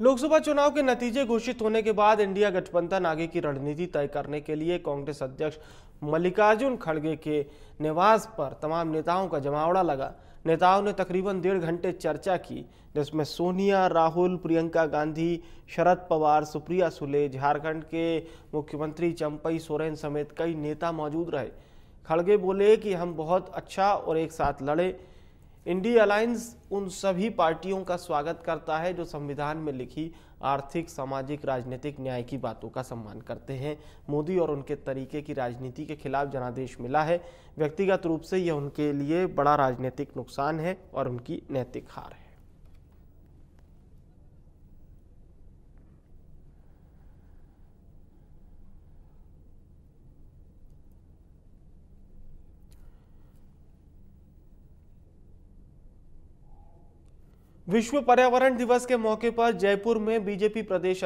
लोकसभा चुनाव के नतीजे घोषित होने के बाद इंडिया गठबंधन आगे की रणनीति तय करने के लिए कांग्रेस अध्यक्ष मल्लिकार्जुन खड़गे के निवास पर तमाम नेताओं का जमावड़ा लगा नेताओं ने तकरीबन डेढ़ घंटे चर्चा की जिसमें सोनिया राहुल प्रियंका गांधी शरद पवार सुप्रिया सुले झारखंड के मुख्यमंत्री चंपई सोरेन समेत कई नेता मौजूद रहे खड़गे बोले कि हम बहुत अच्छा और एक साथ लड़े इंडी अलायंस उन सभी पार्टियों का स्वागत करता है जो संविधान में लिखी आर्थिक सामाजिक राजनीतिक न्याय की बातों का सम्मान करते हैं मोदी और उनके तरीके की राजनीति के खिलाफ जनादेश मिला है व्यक्तिगत रूप से यह उनके लिए बड़ा राजनीतिक नुकसान है और उनकी नैतिक हार है विश्व पर्यावरण दिवस के मौके पर जयपुर में बीजेपी प्रदेश